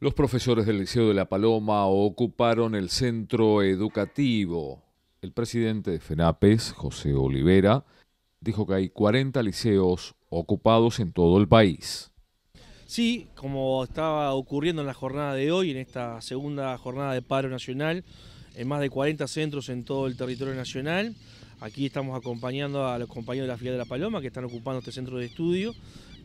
Los profesores del Liceo de la Paloma ocuparon el centro educativo. El presidente de FENAPES, José Olivera, dijo que hay 40 liceos ocupados en todo el país. Sí, como estaba ocurriendo en la jornada de hoy, en esta segunda jornada de paro nacional, en más de 40 centros en todo el territorio nacional. Aquí estamos acompañando a los compañeros de la filial de La Paloma que están ocupando este centro de estudio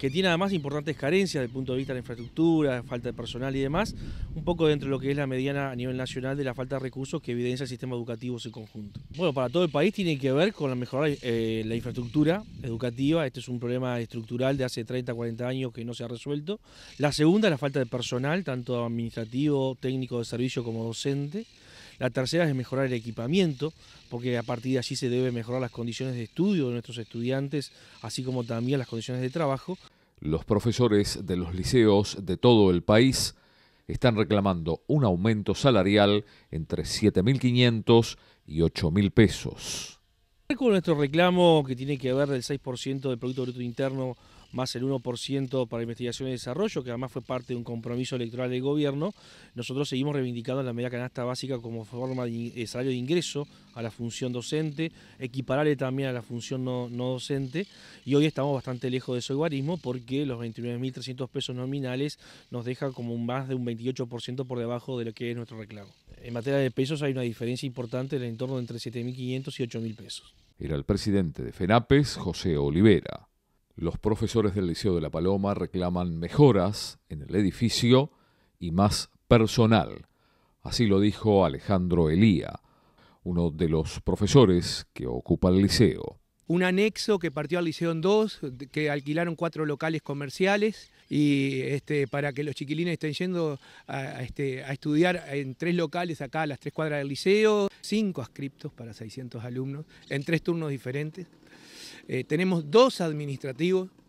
que tiene además importantes carencias desde el punto de vista de la infraestructura, falta de personal y demás, un poco dentro de lo que es la mediana a nivel nacional de la falta de recursos que evidencia el sistema educativo en su conjunto. Bueno, para todo el país tiene que ver con la mejorar eh, la infraestructura educativa, este es un problema estructural de hace 30, 40 años que no se ha resuelto. La segunda es la falta de personal, tanto administrativo, técnico de servicio como docente. La tercera es mejorar el equipamiento, porque a partir de allí se debe mejorar las condiciones de estudio de nuestros estudiantes, así como también las condiciones de trabajo. Los profesores de los liceos de todo el país están reclamando un aumento salarial entre 7.500 y 8.000 pesos con nuestro reclamo que tiene que ver del 6% del Producto Bruto Interno más el 1% para investigación y desarrollo, que además fue parte de un compromiso electoral del gobierno, nosotros seguimos reivindicando la media canasta básica como forma de eh, salario de ingreso a la función docente, equiparable también a la función no, docente, y hoy estamos bastante lejos de ese igualismo porque los 29.300 pesos nominales nos deja como más de un 28% por debajo de lo que es nuestro reclamo. En materia de pesos hay una diferencia importante en el entorno entre 7.500 y 8.000 pesos. Era el presidente de FENAPES, José Olivera. Los profesores del Liceo de La Paloma reclaman mejoras en el edificio y más personal. Así lo dijo Alejandro Elía, uno de los profesores que ocupa el liceo un anexo que partió al liceo en dos, que alquilaron cuatro locales comerciales y este, para que los chiquilines estén yendo este, a, estudiar en tres locales acá a las tres cuadras del liceo, cinco ascriptos para 600 alumnos en tres turnos diferentes. Eh, tenemos dos administrativos